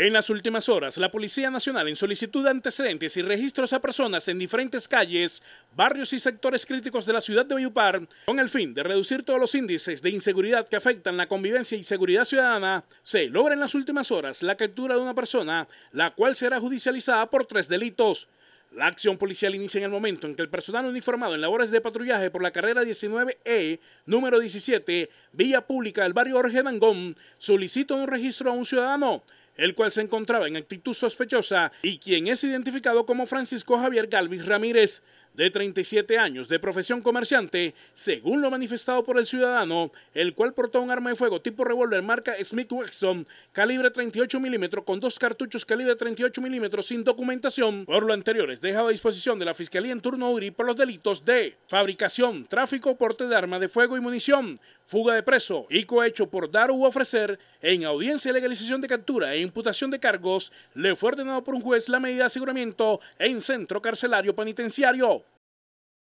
En las últimas horas, la Policía Nacional, en solicitud de antecedentes y registros a personas en diferentes calles, barrios y sectores críticos de la ciudad de Bayupar, con el fin de reducir todos los índices de inseguridad que afectan la convivencia y seguridad ciudadana, se logra en las últimas horas la captura de una persona, la cual será judicializada por tres delitos. La acción policial inicia en el momento en que el personal uniformado en labores de patrullaje por la carrera 19E, e, número 17, vía pública del barrio Jorge Dangón, solicita un registro a un ciudadano el cual se encontraba en actitud sospechosa y quien es identificado como Francisco Javier Galvis Ramírez, de 37 años de profesión comerciante, según lo manifestado por el ciudadano, el cual portó un arma de fuego tipo revólver marca Smith Wesson calibre 38 milímetros con dos cartuchos calibre 38 milímetros sin documentación. Por lo anterior, es dejado a disposición de la Fiscalía en turno URI por los delitos de fabricación, tráfico, porte de arma de fuego y munición, fuga de preso y cohecho por dar u ofrecer en audiencia de legalización de captura e imputación de cargos, le fue ordenado por un juez la medida de aseguramiento en centro carcelario penitenciario.